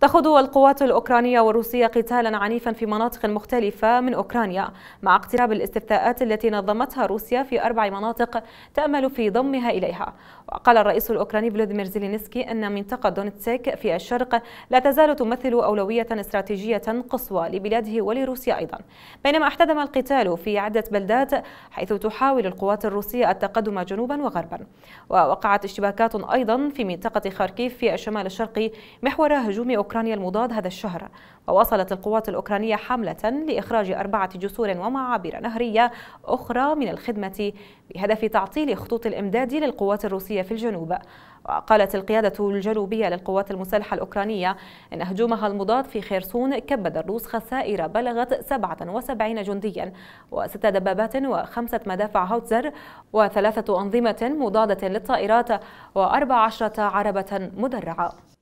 تخوض القوات الأوكرانية والروسية قتالا عنيفا في مناطق مختلفة من أوكرانيا مع اقتراب الاستفتاءات التي نظمتها روسيا في أربع مناطق تأمل في ضمها إليها وقال الرئيس الأوكراني فلاديمير زيلينسكي أن منطقة دونتسيك في الشرق لا تزال تمثل أولوية استراتيجية قصوى لبلاده ولروسيا أيضا بينما احتدم القتال في عدة بلدات حيث تحاول القوات الروسية التقدم جنوبا وغربا ووقعت اشتباكات أيضا في منطقة خاركيف في الشمال الشرقي محور هجوم أوكرانيا أوكرانيا المضاد هذا الشهر وواصلت القوات الأوكرانية حملة لإخراج أربعة جسور ومعابر نهرية أخرى من الخدمة بهدف تعطيل خطوط الإمداد للقوات الروسية في الجنوب وقالت القيادة الجنوبية للقوات المسلحة الأوكرانية إن هجومها المضاد في خيرسون كبد الروس خسائر بلغت 77 جنديا وست دبابات وخمسة مدافع هوتزر وثلاثة أنظمة مضادة للطائرات و14 عربة مدرعة